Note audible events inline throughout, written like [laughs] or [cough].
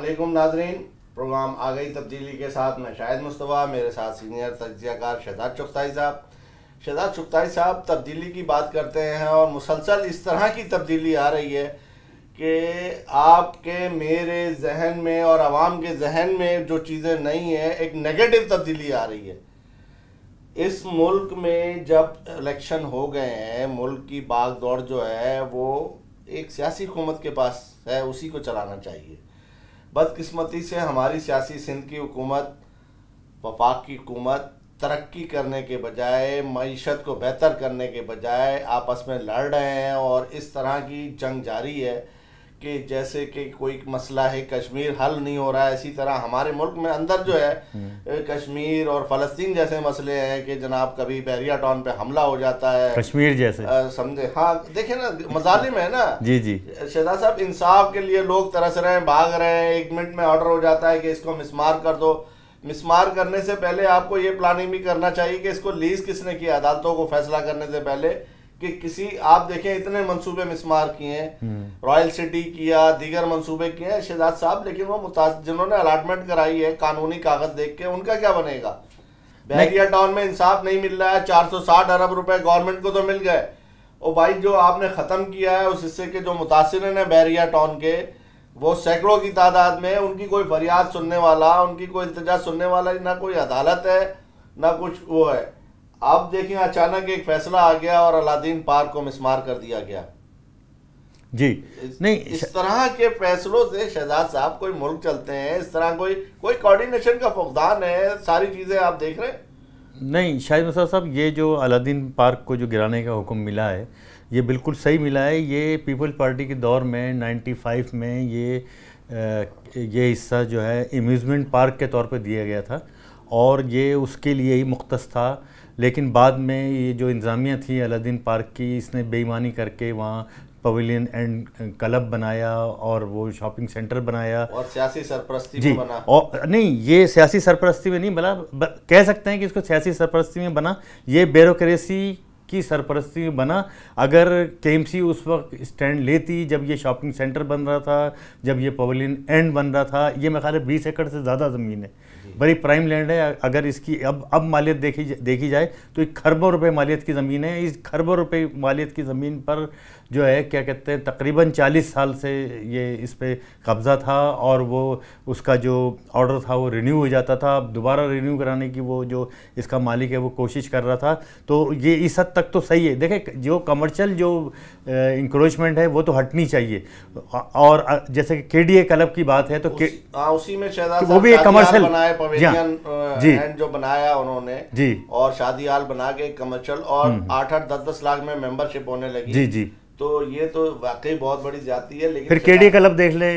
असलम नाजरीन प्रोग्राम आ गई तब्दीली के साथ मैं शाहिद मुशतबा मेरे साथ सीनियर तजियाकार शहजाद चुख्ताई साहब शहजाद चुख्ताई साहब तब्दीली की बात करते हैं और मुसलसल इस तरह की तब्दीली आ रही है कि आपके मेरे जहन में और आवाम के जहन में जो चीज़ें नहीं हैं एक नेगेटिव तब्दीली आ रही है इस मुल्क में जब इलेक्शन हो गए हैं मुल्क की बाग दौड़ जो है वो एक सियासी हुकूमत के पास है उसी को चलाना चाहिए बदकिस्मती से हमारी सियासी सिंध की हुकूमत वफाक की हुकूमत तरक्की करने के बजाय मीशत को बेहतर करने के बजाय आपस में लड़ रहे हैं और इस तरह की जंग जारी है कि जैसे कि कोई मसला है कश्मीर हल नहीं हो रहा है इसी तरह हमारे मुल्क में अंदर जो है हम्म। कश्मीर और फलस्तीन जैसे मसले हैं कि जनाब कभी बैरिया टाउन पे हमला हो जाता है कश्मीर जैसे समझे हाँ देखे ना मजालिम है ना जी जी शहजाद साहब इंसाफ के लिए लोग तरस रहे हैं भाग रहे हैं एक मिनट में ऑर्डर हो जाता है कि इसको मिसमार कर दो मिसमार करने से पहले आपको ये प्लानिंग भी करना चाहिए कि इसको लीज किसने किया अदालतों को फैसला करने से पहले कि किसी आप देखें इतने मंसूबे मिसमार किए हैं रॉयल हम्म। सिटी किया दीगर मंसूबे किए हैं शहजाद साहब लेकिन वो मुताज जिन्होंने अलाटमेंट कराई है कानूनी कागज देख के उनका क्या बनेगा बहरिया टाउन में इंसाफ नहीं मिल रहा है चार सौ साठ अरब रुपए गवर्नमेंट को तो मिल गए और भाई जो आपने ख़त्म किया है उस हिस्से के जो मुतासर हैं बहरिया टाउन के वो सैकड़ों की तादाद में उनकी कोई फरियाद सुनने वाला उनकी कोई इल्तजा सुनने वाला ना कोई अदालत है ना कुछ वो है अब देखें अचानक एक फैसला आ गया और अलादीन पार्क को मिसमार कर दिया गया जी इस, नहीं इस तरह के फैसलों से शहजाद साहब कोई मुल्क चलते हैं इस तरह कोई कोई कोऑर्डिनेशन का फुकदान है सारी चीज़ें आप देख रहे हैं नहीं शाहिद मसाद साहब ये जो अलादीन पार्क को जो गिराने का हुक्म मिला है ये बिल्कुल सही मिला है ये पीपल्स पार्टी के दौर में 95 में ये ये हिस्सा जो है एम्यूज़मेंट पार्क के तौर पर दिया गया था और ये उसके लिए ही मुख्त था लेकिन बाद में ये जो इंतज़ामिया थी अलादीन पार्क की इसने बेईमानी करके वहाँ पवेलियन एंड क्लब बनाया और वो शॉपिंग सेंटर बनाया और सियासी सरपरस्ती जी, में बना और नहीं ये सियासी सरपरस्ती में नहीं बना कह सकते हैं कि इसको सियासी सरपरस्ती में बना ये बेरोक्रेसी की सरपरस्ती बना अगर के उस वक्त स्टैंड लेती जब ये शॉपिंग सेंटर बन रहा था जब ये पवेलियन एंड बन रहा था ये मेरे ख्याल बीस एकड़ से ज़्यादा ज़मीन है बड़ी प्राइम लैंड है अगर इसकी अब अब मालियत देखी देखी जाए तो एक खरबों रुपए मालियत की ज़मीन है इस खरबों रुपए मालियत की ज़मीन पर जो है क्या कहते हैं तकरीबन 40 साल से ये इस पर कब्ज़ा था और वो उसका जो ऑर्डर था वो रिन्यू हो जाता था अब दोबारा रिन्यू कराने की वो जो इसका मालिक है वो कोशिश कर रहा था तो ये इस हद तक तक तो सही है देखें जो कमर्शियल जो इंक्रोचमेंट है वो तो हटनी चाहिए और जैसे कि के डी ए क्लब की बात है तो उस, आ, हाँ, उसी में शायद तो वो भी एक कमर्शियल बनाया जी हाँ। जो बनाया उन्होंने जी और शादी हाल बना के कमर्शियल और हम्म, हम्म। आठ आठ दस दस लाख में मेंबरशिप होने लगी जी जी तो ये तो वाकई बहुत बड़ी जाती है लेकिन फिर के क्लब देख ले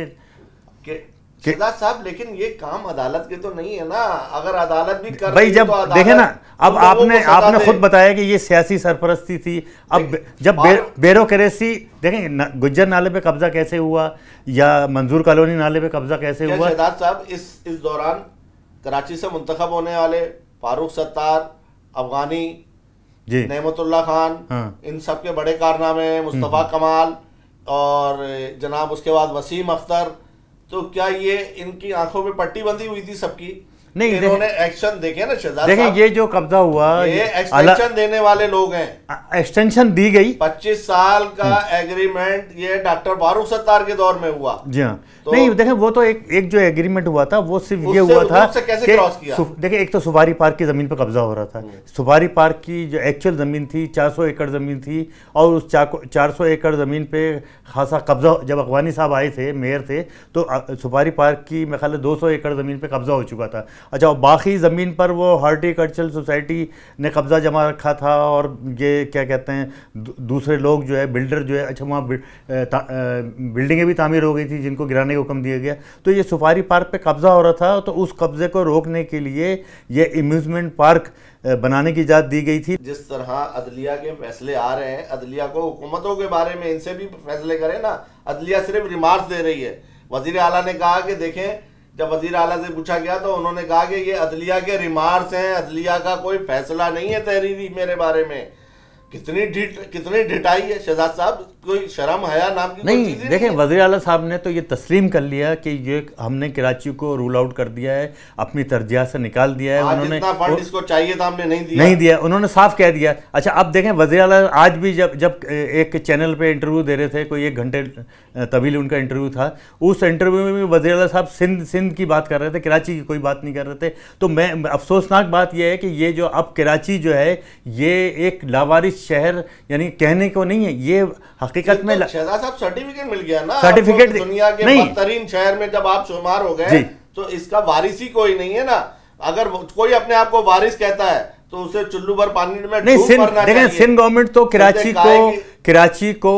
साहब लेकिन ये काम अदालत के तो नहीं है ना अगर अदालत भी कर भाई जब तो देखे ना अब आपने आपने खुद बताया कि ये सियासी सरपरस्ती थी अब जब बे, बेरोक्रेसी देखें गुज्जर नाले पे कब्जा कैसे हुआ या मंजूर कॉलोनी नाले पे कब्जा कैसे हुआ साहब इस इस दौरान कराची से मुंतखब होने वाले फारूक सत्तार अफगानी जी नहमतुल्ला खान हाँ। इन सब के बड़े कारनामे मुस्तफ़ा हम्म। कमाल और जनाब उसके बाद वसीम अख्तर तो क्या ये इनकी आंखों में पट्टी बंधी हुई थी सबकी नहीं इन्होंने एक्शन देखे ना शहजाद देखें ये जो कब्जा हुआ ये एक्सटेंशन देने वाले लोग हैं एक्सटेंशन दी गई 25 साल का एग्रीमेंट हम्म। ये डॉक्टर फारूक सत्तार के दौर में हुआ जी हाँ तो, नहीं देखें वो तो एक एक जो एग्रीमेंट हुआ था वो सिर्फ ये हुआ था देखिए एक तो सुबारी पार्क की जमीन पर कब्जा हो रहा था हम्म। सुपारी पार्क की जो एक्चुअल जमीन थी 400 एकड़ जमीन थी और उस सौ एकड़ जमीन पे खासा कब्जा जब अकवानी साहब आए थे मेयर थे तो सुपारी पार्क की मेरे ख्याल दो एकड़ जमीन पे कब्जा हो चुका था अच्छा बाकी ज़मीन पर वो हार्टिकल्चरल सोसाइटी ने कब्ज़ा जमा रखा था और ये क्या कहते हैं दूसरे लोग जो है बिल्डर जो है अच्छा वहाँ बिल्डिंगें भी तामीर हो गई थी जिनको गिराने का हुक्म दिया गया तो ये सफारी पार्क पर कब्ज़ा हो रहा था तो उस कब्ज़े को रोकने के लिए ये अम्यूज़मेंट पार्क बनाने की इजाज़त दी गई थी जिस तरह अदलिया के फैसले आ रहे हैं अदलिया को हुकूमतों के बारे में इनसे भी फैसले करें ना अदलिया सिर्फ रिमार्क दे रही है वजीर अला ने कहा कि देखें जब वजीर अला से पूछा गया तो उन्होंने कहा कि ये अदलिया के रिमार्स हैं अदलिया का कोई फैसला नहीं है तहरीरी मेरे बारे में कितनी ढिट कितनी ढिटाई है शहजाद साहब कोई शर्म हया नाम की नहीं देखें वजी अला साहब ने तो ये तस्लीम कर लिया कि ये हमने कराची को रूल आउट कर दिया है अपनी तरजिया से निकाल दिया है उन्होंने इसको चाहिए था हमने नहीं दिया नहीं दिया उन्होंने साफ कह दिया अच्छा अब देखें वजी अला आज भी जब जब एक चैनल पर इंटरव्यू दे रहे थे कोई एक घंटे तवील उनका इंटरव्यू था उस इंटरव्यू में वजी अला साहब सिंध सिंध की बात कर रहे थे कराची की कोई बात नहीं कर रहे थे तो मैं अफसोसनाक बात यह है कि ये जो अब कराची जो है ये एक लावारिस शहर यानी कहने को नहीं है ये हकीकत में तो अच्छा सर्टिफिकेट मिल गया ना सर्टिफिकेट तो दुनिया के बेहतरीन शहर में जब आप शुमार हो गए तो इसका वारिस ही कोई नहीं है ना अगर कोई अपने आप को वारिस कहता है तो उसे चुल्लू भर पानी में नहीं सिंध देखें सिंध गवर्नमेंट तो कराची को कराची को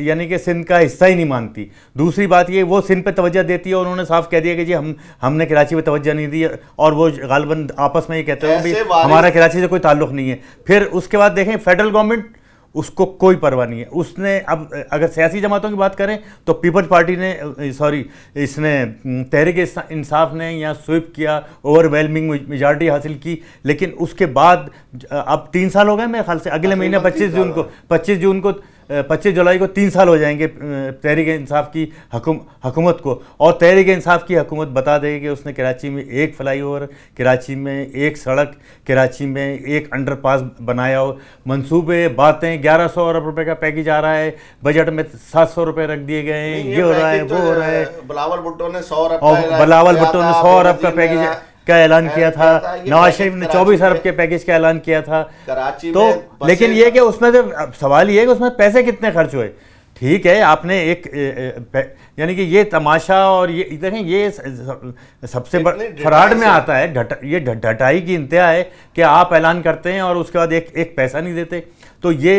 यानी कि सिंध का हिस्सा ही नहीं मानती दूसरी बात ये वो सिंध पे तवज्जो देती है और उन्होंने साफ कह दिया कि जी हम हमने कराची पे तवज्जो नहीं दी और वो गालबंद आपस में ये कहते हैं हमारा कराची से कोई ताल्लुक नहीं है फिर उसके बाद देखें फेडरल गवर्नमेंट उसको कोई परवाह नहीं है उसने अब अगर सियासी जमातों की बात करें तो पीपल्स पार्टी ने सॉरी इसने तहरीक इंसाफ ने या स्विप किया ओवरवेलमिंग मेजॉरिटी हासिल की लेकिन उसके बाद अब तीन साल हो गए मेरे ख्याल से अगले अच्छा, महीने पच्चीस जून को पच्चीस जून को पच्चीस जुलाई को तीन साल हो जाएंगे तहरीक इंसाफ की हकूमत को और तहरीक इंसाफ की हकूमत बता देगी कि उसने कराची में एक फ्लाई ओवर कराची में एक सड़क कराची में एक अंडरपास बनाया हो मंसूबे बातें ग्यारह सौ अरब रुपये का पैकेज आ रहा है बजट में सात सौ रुपये रख दिए गए हैं ये हो रहा है तो वो हो रहा है बलावल भुट्टो ने सौ अरब और बलावल भुट्टो ने सौ अरब का पैकेज का ऐलान किया था नवाज शरीफ ने चौबीस अरब के पैकेज का ऐलान किया था कराची तो लेकिन ये कि उसमें से सवाल ये है कि उसमें पैसे कितने खर्च हुए ठीक है आपने एक यानी कि ये तमाशा और ये देखें ये सबसे बड़ा फ्रॉड में आता है ये ढटाई की इंतहा है कि आप ऐलान करते हैं और उसके बाद एक एक पैसा नहीं देते तो ये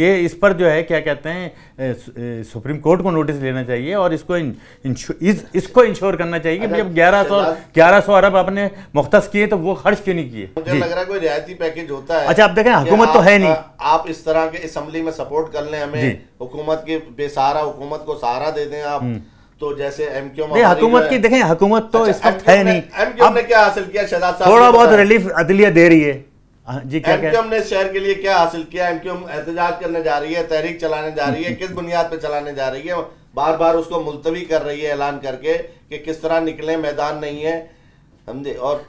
ये इस पर जो है क्या कहते हैं सुप्रीम कोर्ट को नोटिस लेना चाहिए और इसको इन, इस, इसको इंश्योर करना चाहिए कि जब अच्छा, ग्यारह सौ ग्यारह सौ अरब आपने मुख्त किए तो वो खर्च क्यों नहीं किए मुझे लग रहा है कोई रियायती पैकेज होता है अच्छा आप देखें हुकूमत तो है नहीं आप इस तरह के असम्बली में सपोर्ट कर लें हमें हुकूमत के बेसारा हुकूमत को सहारा दे दें आप हम्म। तो जैसे एम हुकूमत की देखें हुकूमत तो अच्छा, इस वक्त है नहीं एम ने क्या हासिल किया शहजाद साहब थोड़ा बहुत रिलीफ अदलिया दे रही है हाँ, जी क्या एमक्यूएम शहर के लिए क्या हासिल किया एमक्यूएम एहतजाज करने जा रही है तहरीक चलाने जा रही है [laughs] किस बुनियाद पर चलाने जा रही है बार बार उसको मुलतवी कर रही है ऐलान करके कि किस तरह निकले मैदान नहीं है समझे और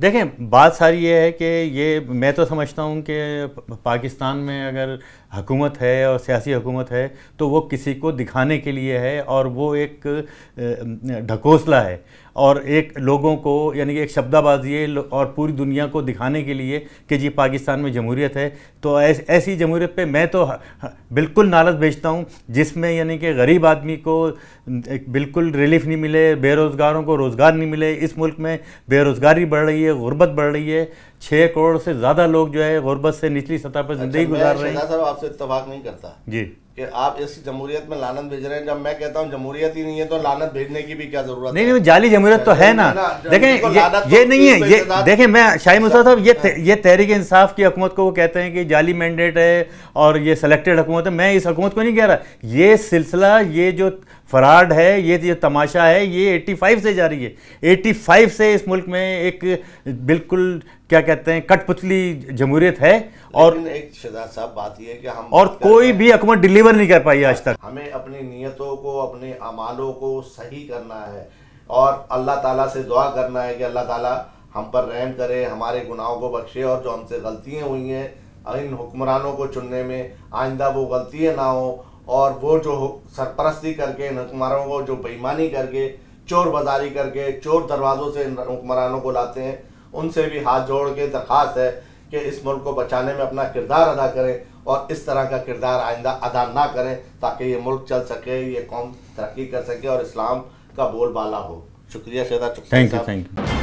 देखें बात सारी ये है कि ये मैं तो समझता हूँ कि पाकिस्तान में अगर हुकूमत है और सियासी हुकूमत है तो वो किसी को दिखाने के लिए है और वो एक ढकोसला है और एक लोगों को यानी कि एक शब्दाबाजी है और पूरी दुनिया को दिखाने के लिए कि जी पाकिस्तान में जमहूरियत है तो ऐस, ऐसी जमहूरियत पे मैं तो बिल्कुल नालत भेजता हूँ जिसमें यानी कि गरीब आदमी को एक बिल्कुल रिलीफ नहीं मिले बेरोज़गारों को रोज़गार नहीं मिले इस मुल्क में बेरोज़गारी बढ़ रही है गुर्बत बढ़ रही है छः करोड़ से ज़्यादा लोग जो है गुरबत से निचली सतह पर अच्छा, ज़िंदगी गुजार रहे हैं सर आपसे इतफाक़ नहीं करता जी कि आप इस जमहूरियत में लानत भेज रहे हैं जब मैं कहता हूँ जमहूरियत ही नहीं है तो लानत भेजने की भी क्या जरूरत नहीं नहीं जाली जमहूरियत तो है ना देखें तो ये नहीं है ये देखें मैं शाही अच्छा। मुसा साहब ये हाँ। ये तहरीक इंसाफ की हकूमत को वो कहते हैं कि जाली मैंडेट है और ये सिलेक्टेड हुकूमत है मैं इस हकूमत को नहीं कह रहा ये सिलसिला ये जो फ्रॉड है ये जो तमाशा है ये 85 से जारी है 85 से इस मुल्क में एक बिल्कुल क्या कहते हैं कठपुतली जमहूरियत है और एक शहजाद साहब बात यह है कि हम और कोई भी हुकूमत डिलीवर नहीं कर पाई आज तक हमें अपनी नीयतों को अपने अमालों को सही करना है और अल्लाह ताला से दुआ करना है कि अल्लाह ताला हम पर रहम करे हमारे गुनाहों को बख्शे और जो हमसे गलतियाँ हुई हैं इन हुक्मरानों को चुनने में आइंदा वो गलतियाँ ना हों और वो जो सरपरस्ती करके इन हुक्मरानों को जो बेईमानी करके चोर बाजारी करके चोर दरवाज़ों से इन हुक्मरानों को लाते हैं उनसे भी हाथ जोड़ के दरख्वास्त है कि इस मुल्क को बचाने में अपना किरदार अदा करें और इस तरह का किरदार आइंदा अदा ना करें ताकि ये मुल्क चल सके ये कौम तरक्की कर सके और इस्लाम का बोलबाला हो शुक्रिया शेदा थैंक यू थैंक यू